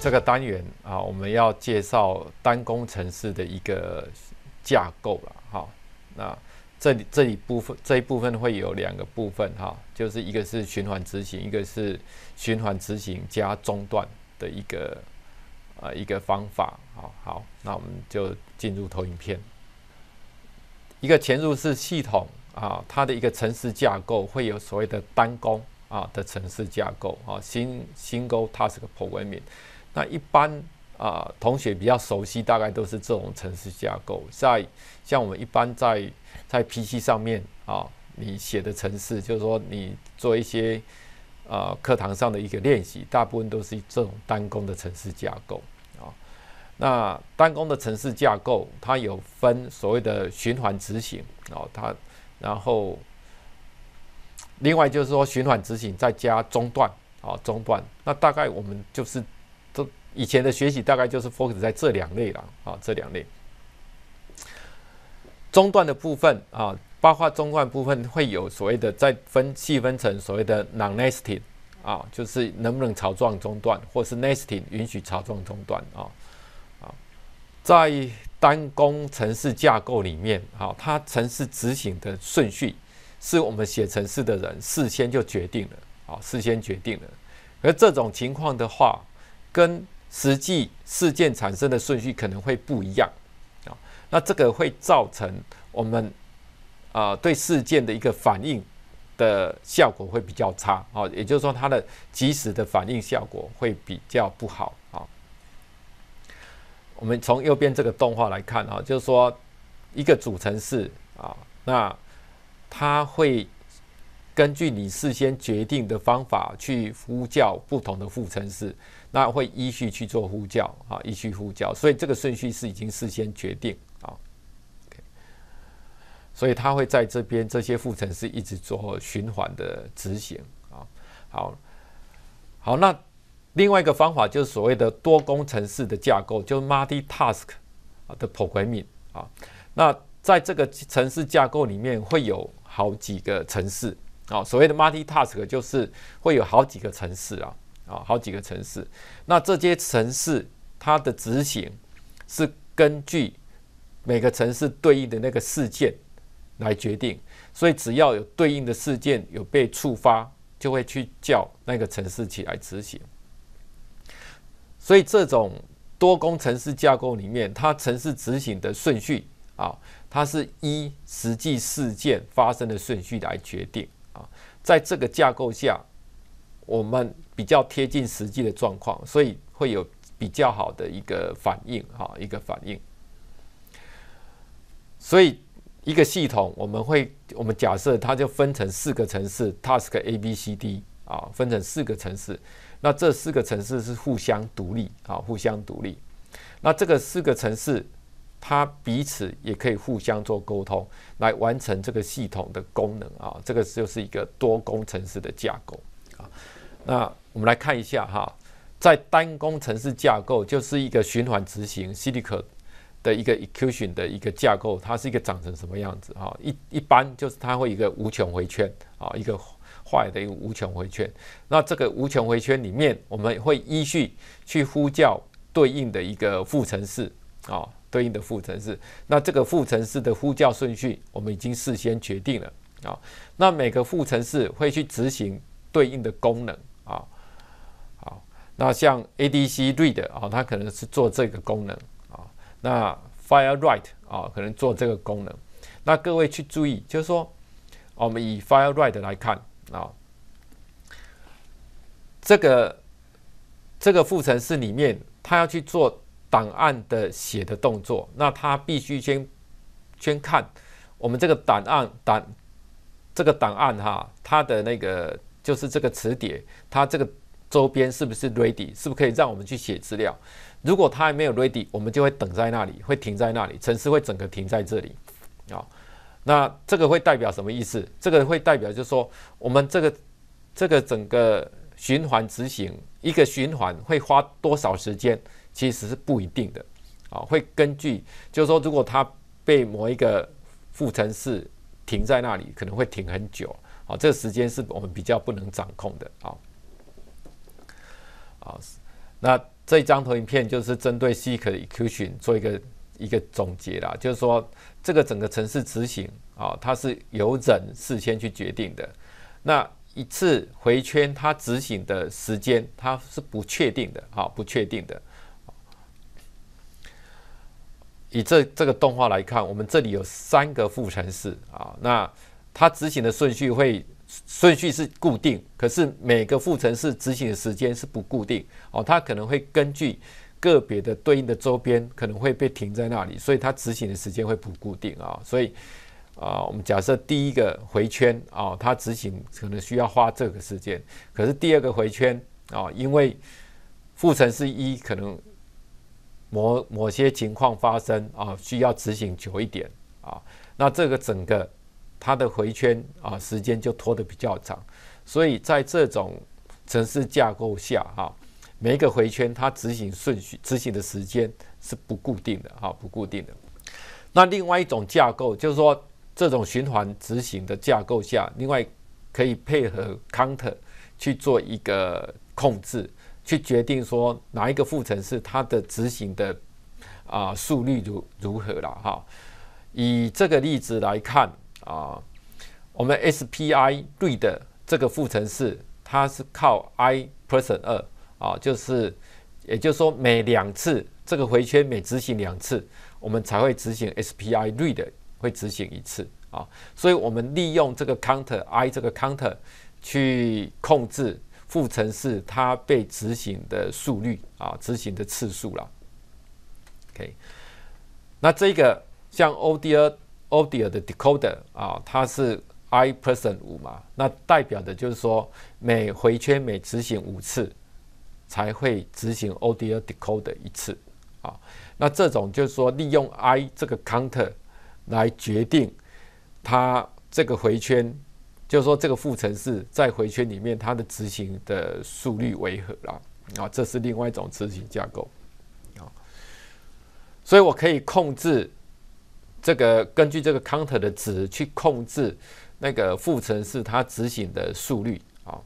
这个单元啊，我们要介绍单工程式的一个架构了。好，那这里这一部分这一部分会有两个部分哈，就是一个是循环执行，一个是循环执行加中断的一个呃一个方法。好好，那我们就进入投影片。一个嵌入式系统啊，它的一个程式架构会有所谓的单工啊的城市架构啊，新新沟它是个 i n g 那一般啊，同学比较熟悉，大概都是这种程式架构。在像我们一般在在 PC 上面啊，你写的程式，就是说你做一些呃课堂上的一个练习，大部分都是这种单工的程式架构啊。那单工的程式架构，它有分所谓的循环执行啊，它然后另外就是说循环执行再加中断啊，中断。那大概我们就是。以前的学习大概就是 focus 在这两类了啊，这两类中断的部分啊，包括中断部分会有所谓的再分细分成所谓的 non nesting 啊，就是能不能超撞中断，或是 nesting 允许超撞中断啊。啊，在单工程式架构里面，啊，它程式执行的顺序是我们写程式的人事先就决定了，啊，事先决定了。而这种情况的话，跟实际事件产生的顺序可能会不一样啊，那这个会造成我们啊对事件的一个反应的效果会比较差啊，也就是说它的及时的反应效果会比较不好啊。我们从右边这个动画来看啊，就是说一个组成式啊，那它会。根据你事先决定的方法去呼叫不同的副城式，那会依序去做呼叫啊，依序呼叫，所以这个顺序是已经事先决定啊。所以他会在这边这些副城式一直做循环的执行啊。好，好，那另外一个方法就是所谓的多工程式的架构，就是 multi task 的 programming 啊。那在这个城市架构里面会有好几个城市啊，所谓的 multi-task 就是会有好几个城市啊，啊，好几个城市。那这些城市它的执行是根据每个城市对应的那个事件来决定，所以只要有对应的事件有被触发，就会去叫那个城市起来执行。所以这种多工程师架构里面，它城市执行的顺序啊，它是依实际事件发生的顺序来决定。啊，在这个架构下，我们比较贴近实际的状况，所以会有比较好的一个反应，哈，一个反应。所以一个系统，我们会，我们假设它就分成四个城市，task A B C D，啊，分成四个城市。那这四个城市是互相独立，啊，互相独立。那这个四个城市。它彼此也可以互相做沟通，来完成这个系统的功能啊。这个就是一个多工程式的架构啊。那我们来看一下哈，在单工程式架构就是一个循环执行 c i c i c 的一个 execution 的一个架构，它是一个长成什么样子啊？一一般就是它会一个无穷回圈啊，一个坏的一个无穷回圈。那这个无穷回圈里面，我们会依序去呼叫对应的一个副程式。啊，对应的副城式，那这个副城式的呼叫顺序，我们已经事先决定了啊。那每个副城式会去执行对应的功能啊。好，那像 ADC read 啊，它可能是做这个功能啊。那 f i r e write 啊，可能做这个功能。那各位去注意，就是说，我们以 f i r e write 来看啊，这个这个副城式里面，它要去做。档案的写的动作，那他必须先先看我们这个档案档这个档案哈，它的那个就是这个磁碟，它这个周边是不是 ready，是不是可以让我们去写资料？如果它还没有 ready，我们就会等在那里，会停在那里，城市会整个停在这里啊。那这个会代表什么意思？这个会代表就是说，我们这个这个整个循环执行一个循环会花多少时间？其实是不一定的，啊，会根据就是说，如果它被某一个副城市停在那里，可能会停很久，啊，这个时间是我们比较不能掌控的，啊，啊，那这张投影片就是针对 seek e Execution 做一个一个总结啦，就是说这个整个城市执行，啊，它是由人事先去决定的，那一次回圈它执行的时间它是不确定的，啊，不确定的。以这这个动画来看，我们这里有三个副城市啊，那它执行的顺序会顺序是固定，可是每个副城市执行的时间是不固定哦，它可能会根据个别的对应的周边可能会被停在那里，所以它执行的时间会不固定啊。所以啊，我们假设第一个回圈啊，它执行可能需要花这个时间，可是第二个回圈啊，因为副城市一可能。某某些情况发生啊，需要执行久一点啊，那这个整个它的回圈啊时间就拖得比较长，所以在这种城市架构下哈，每一个回圈它执行顺序、执行的时间是不固定的哈，不固定的。那另外一种架构就是说，这种循环执行的架构下，另外可以配合 counter 去做一个控制。去决定说哪一个副程式它的执行的啊速率如如何了哈？以这个例子来看啊，我们 SPI read 这个副程式，它是靠 i person 二啊，就是也就是说每两次这个回圈每执行两次，我们才会执行 SPI read 会执行一次啊，所以我们利用这个 counter i 这个 counter 去控制。复乘是它被执行的速率啊，执行的次数了。OK，那这个像 o d i o d i 的 Decoder 啊，它是 I p e r s o n 五嘛，那代表的就是说每回圈每执行五次才会执行 o d i Decoder 一次啊。那这种就是说利用 I 这个 Counter 来决定它这个回圈。就是说，这个副城式在回圈里面，它的执行的速率为何啦？啊，这是另外一种执行架构啊。所以我可以控制这个根据这个 counter 的值去控制那个副城市它执行的速率啊。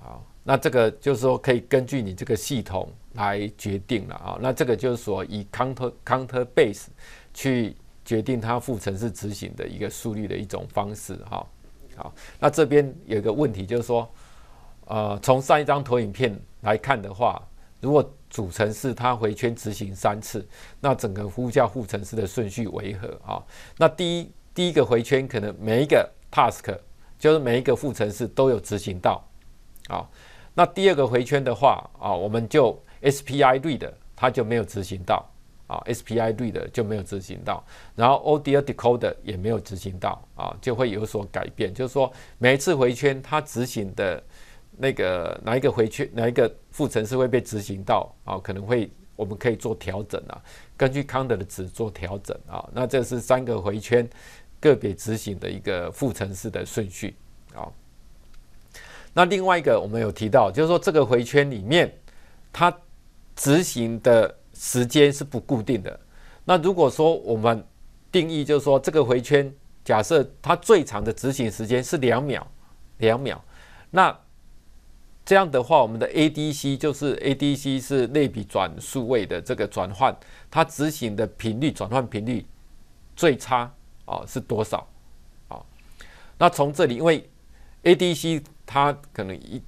好，那这个就是说可以根据你这个系统来决定了啊。那这个就是说以 counter counter base 去。决定它副程式执行的一个速率的一种方式哈，好，那这边有个问题就是说，呃，从上一张投影片来看的话，如果主程式它回圈执行三次，那整个呼叫副程式的顺序为何啊？那第一第一个回圈可能每一个 task 就是每一个副程式都有执行到，啊，那第二个回圈的话啊，我们就 SPI a 的它就没有执行到。啊，SPID 的就没有执行到，然后 Audio Decoder 也没有执行到，啊，就会有所改变。就是说，每一次回圈，它执行的那个哪一个回圈，哪一个副程式会被执行到啊？可能会我们可以做调整啊，根据 Counter 的值做调整啊。那这是三个回圈个别执行的一个副程式的顺序啊。那另外一个我们有提到，就是说这个回圈里面，它执行的。时间是不固定的。那如果说我们定义就是说这个回圈，假设它最长的执行时间是两秒，两秒。那这样的话，我们的 A/D/C 就是 A/D/C 是类比转数位的这个转换，它执行的频率，转换频率最差啊是多少啊？那从这里，因为 A/D/C 它可能一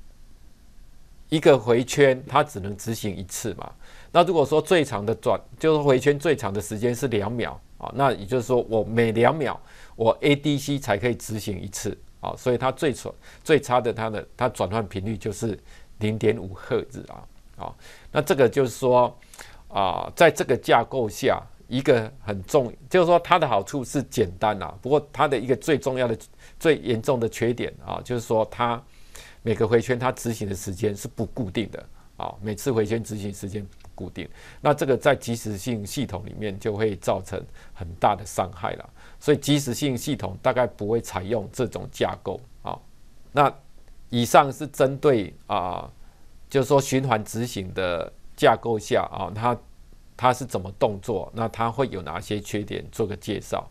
一个回圈它只能执行一次嘛。那如果说最长的转就是回圈最长的时间是两秒啊，那也就是说我每两秒我 ADC 才可以执行一次啊，所以它最蠢最差的它的它转换频率就是零点五赫兹啊啊，那这个就是说啊，在这个架构下一个很重就是说它的好处是简单啊，不过它的一个最重要的最严重的缺点啊，就是说它每个回圈它执行的时间是不固定的啊，每次回圈执行时间。固定，那这个在即时性系统里面就会造成很大的伤害了，所以即时性系统大概不会采用这种架构啊。那以上是针对啊，就是说循环执行的架构下啊，它它是怎么动作，那它会有哪些缺点，做个介绍。